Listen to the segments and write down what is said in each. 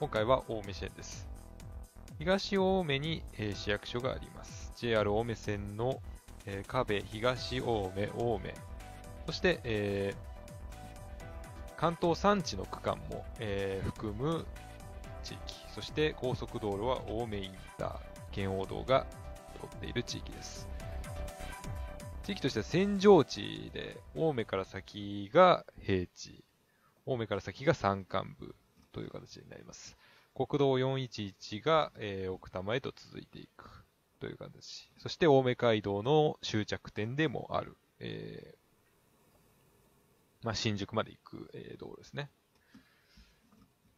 今回は青梅支援です。東青梅に、えー、市役所があります。JR 青梅線の、えー、壁、東青梅、青梅、そして、えー、関東山地の区間も、えー、含む地域、そして高速道路は青梅インター、圏央道が通っている地域です。地域としては扇状地で、青梅から先が平地、青梅から先が山間部、という形になります。国道411が、えー、奥多摩へと続いていくという形。そして青梅街道の終着点でもある、えー、まあ、新宿まで行く、えー、道路ですね。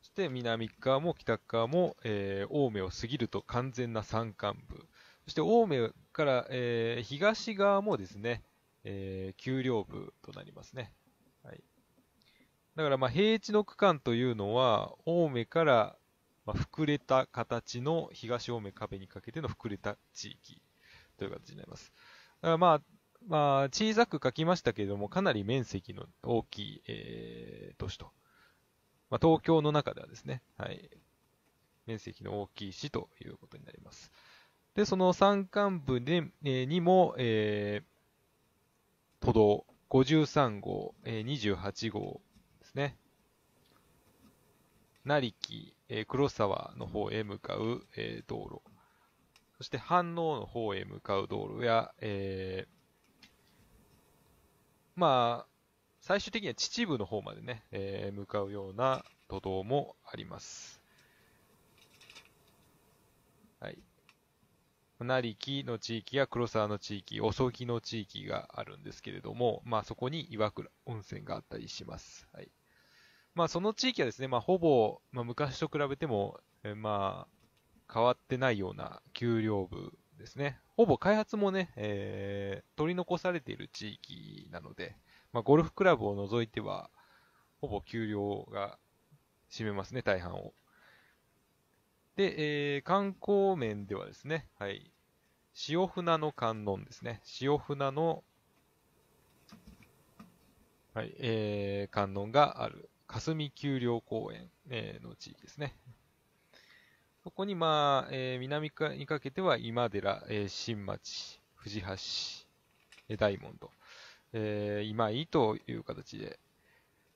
そして南側も北側も、え青梅を過ぎると完全な山間部。そして青梅から、え東側もですね、え丘陵部となりますね。だからまあ平地の区間というのは、青梅からまあ膨れた形の東青梅壁にかけての膨れた地域という形になります。だからまあ、まあ、小さく書きましたけれども、かなり面積の大きい、えー、都市と。まあ、東京の中ではですね、はい、面積の大きい市ということになります。で、その山間部で、えー、にも、えー、都道53号、えー、28号、ですね。成木、えー、黒沢の方へ向かう、えー、道路。そして反応の方へ向かう道路や、えー、まあ、最終的には秩父の方までね、えー、向かうような都道もあります。はい。成木の地域や黒沢の地域、遅木の地域があるんですけれども、まあそこに岩倉温泉があったりします。はい。まあ、その地域はですね、まあ、ほぼ、まあ、昔と比べても、えまあ、変わってないような丘陵部ですね。ほぼ開発もね、えー、取り残されている地域なので、まあ、ゴルフクラブを除いては、ほぼ丘陵が占めますね、大半を。で、えー、観光面ではですね、はい、塩船の観音ですね。塩船の、はい、えー、観音がある霞丘陵公園、えー、の地域ですね。そこに、まあ、えー、南かにかけては今寺、えー、新町、藤橋、えー、大門と、えー、今井という形で、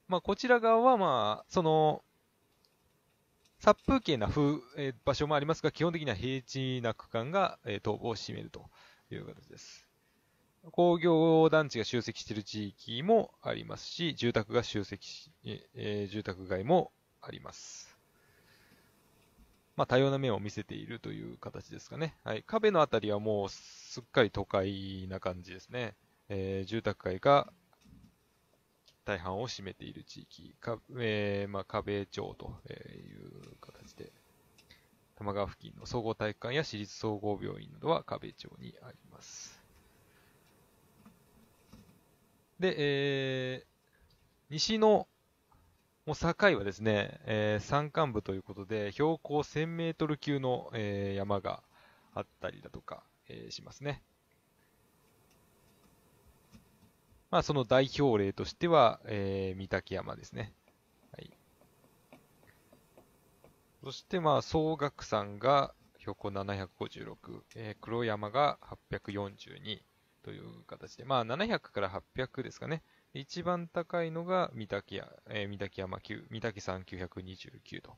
まあ、こちら側は、まあ、その、殺風景な風、えー、場所もありますが、基本的には平地な区間が、えー、東部を占めるという形です。工業団地が集積している地域もありますし、住宅が集積し、えー、住宅街もあります。まあ、多様な面を見せているという形ですかね。はい。壁のあたりはもうすっかり都会な感じですね。えー、住宅街が大半を占めている地域、かえー、まあ、壁町という形で、玉川付近の総合体育館や私立総合病院などは壁町にあります。で、えー、西のもう境はですね、えー、山間部ということで、標高1000メートル級の、えー、山があったりだとか、えー、しますね。まあ、その代表例としては、えー、三岳山ですね。はい。そして、まあ、総岳山が標高756、えー、黒山が842、という形で、まあ、700から800ですかね。一番高いのが三嶽,、えー、三滝山9、三滝山929と。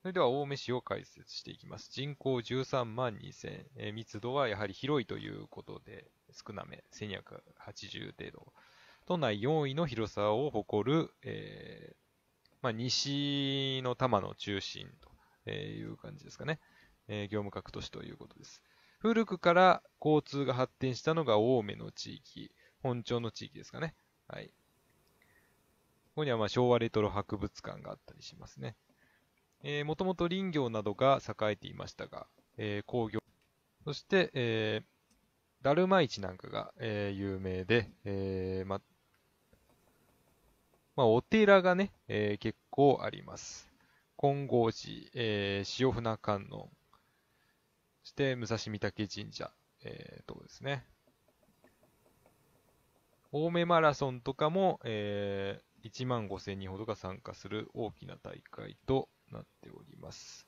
それでは、青梅市を解説していきます。人口13万2000、えー、密度はやはり広いということで、少なめ、1280程度。都内4位の広さを誇る、えー、まあ、西の多摩の中心という感じですかね。えー、業務格都市ということです。古くから交通が発展したのが青梅の地域、本町の地域ですかね。はい。ここにはまあ昭和レトロ博物館があったりしますね。えー、もともと林業などが栄えていましたが、えー、工業、そして、えー、ダルマ市なんかが、えー、有名で、えー、ま、まあ、お寺がね、えー、結構あります。金剛寺、えー、塩船観音、そして、武蔵御嶽神社、えー、とですね。青梅マラソンとかも、えー、1万5000人ほどが参加する大きな大会となっております。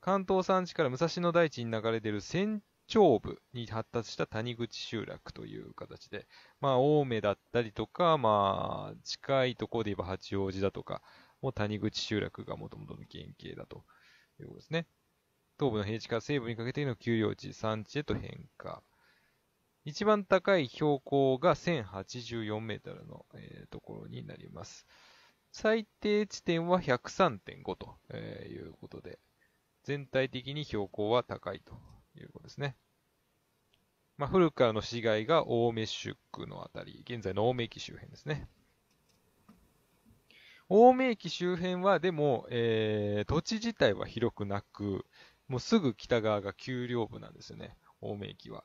関東山地から武蔵野大地に流れ出る仙長部に発達した谷口集落という形で、まあ、青梅だったりとか、まあ、近いところで言えば八王子だとか、もう谷口集落がもともとの原型だということですね。東部の平地から西部にかけての丘陵地、山地へと変化。一番高い標高が1084メートルの、えー、ところになります。最低地点は103.5と、えいうことで、全体的に標高は高いということですね。まあ、古くからの市街が青梅宿のあたり、現在の青梅駅周辺ですね。青梅駅周辺はでも、えー、土地自体は広くなく、もうすぐ北側が丘陵部なんですよね、青梅駅は。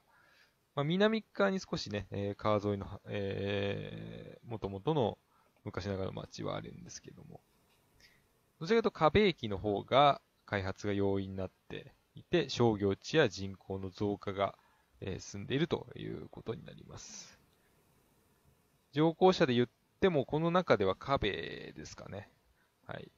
まあ、南側に少しね、えー、川沿いの、えー、もともとの昔ながらの町はあるんですけども。どちらかというと壁駅の方が開発が容易になっていて、商業地や人口の増加が、えー、進んでいるということになります。乗降者で言っても、この中では壁ですかね。はい。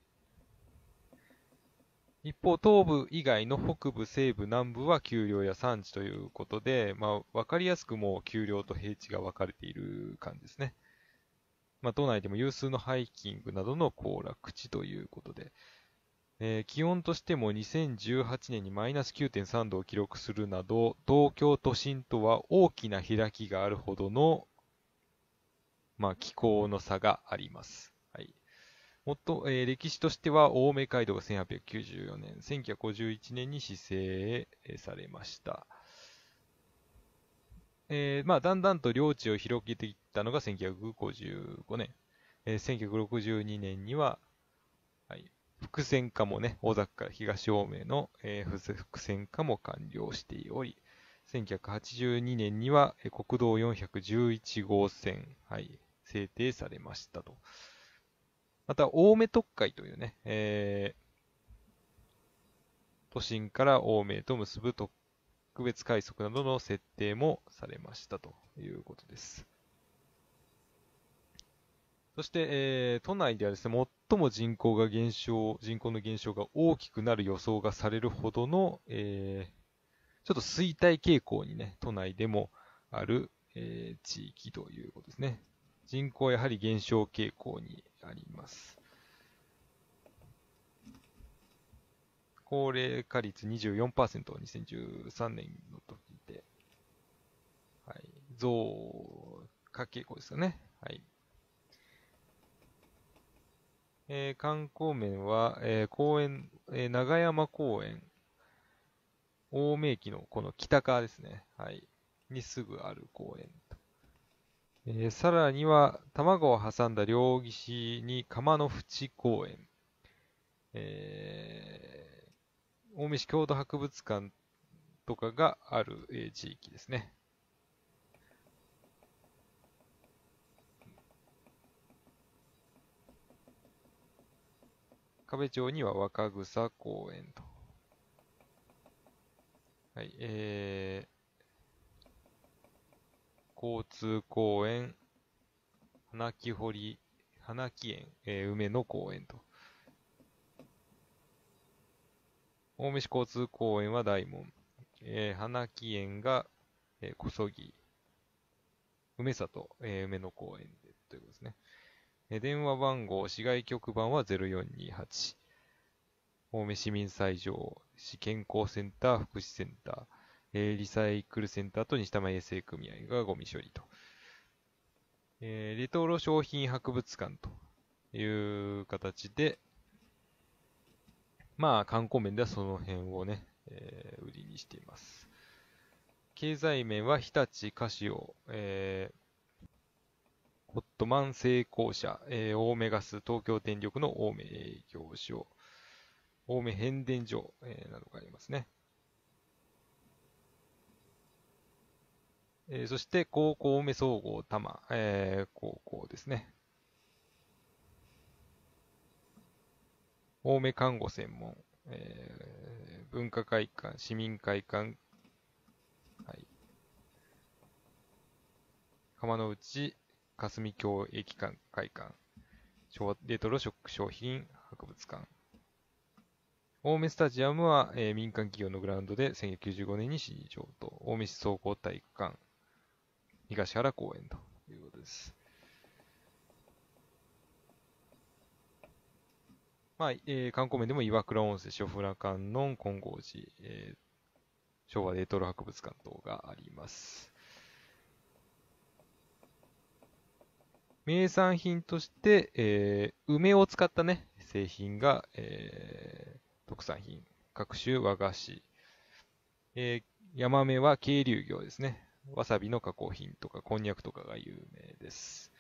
一方、東部以外の北部、西部、南部は丘陵や山地ということで、まあ、わかりやすくもう丘陵と平地が分かれている感じですね。まあ、都内でも有数のハイキングなどの行楽地ということで、えー、気温としても2018年にマイナス9.3度を記録するなど、東京都心とは大きな開きがあるほどの、まあ、気候の差があります。もっと、えー、歴史としては、青梅街道が1894年、1951年に市政されました。えー、まあ、だんだんと領地を広げていったのが1955年。えー、1962年には、はい、伏線化もね、大阪から東青梅の、えー、伏線化も完了しており、1982年には、えー、国道411号線、はい、制定されましたと。また、青梅特会というね、えー、都心から青梅と結ぶ特別快速などの設定もされましたということです。そして、えー、都内ではですね、最も人口が減少、人口の減少が大きくなる予想がされるほどの、えー、ちょっと衰退傾向にね、都内でもある、えー、地域ということですね。人口はやはり減少傾向にあります。高齢化率24%、2013年の時で、はい、増加傾向ですよね。はい。えー、観光面は、えー、公園、えー、長山公園、青梅駅のこの北側ですね。はい。にすぐある公園えー、さらには、卵を挟んだ両岸に釜の淵公園、えー、大見市郷土博物館とかがある、えー、地域ですね。壁町には若草公園と。はい、えー、交通公園、花木堀、花木園、えー、梅の公園と。大飯交通公園は大門。えー、花木園が、えー、小曽木。梅里、えー、梅の公園で、ということですね。えー、電話番号、市外局番は0428。青梅市民斎場、市健康センター、福祉センター。えー、リサイクルセンターと西多摩衛生組合がゴミ処理と。えー、レトロ商品博物館という形で、まあ、観光面ではその辺をね、えー、売りにしています。経済面は日立、カシオ、えー、ホットマン成功者、えー、メガス、東京電力の青梅営業所、青梅変電所、えー、などがありますね。えー、そして、高校梅総合多摩、えー、高校ですね。青梅看護専門、えー、文化会館、市民会館、はい、釜の内、霞京駅館会館、昭和レトロショック商品博物館。青梅スタジアムは、えー、民間企業のグラウンドで1995年に市場と、青梅市総合体育館、東原公園ということです。まあ、えー、観光面でも岩倉温泉、小倉観音、金剛寺、えー、昭和レトロ博物館等があります。名産品として、えー、梅を使ったね、製品が、えー、特産品。各種和菓子。えー、ヤマメは渓流魚ですね。わさびの加工品とか、こんにゃくとかが有名です。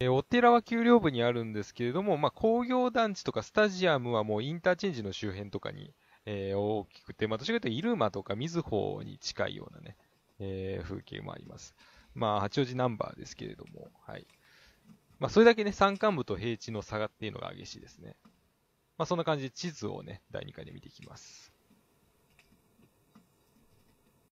えお寺は丘陵部にあるんですけれども、まあ、工業団地とかスタジアムはもうインターチェンジの周辺とかに、えー、大きくて、まあ、どちらと入間とか瑞穂に近いようなね、えー、風景もあります。まあ、八王子ナンバーですけれども、はい。まあ、それだけね、山間部と平地の差がっていうのが激しいですね。まあ、そんな感じで地図をね、第2回で見ていきます。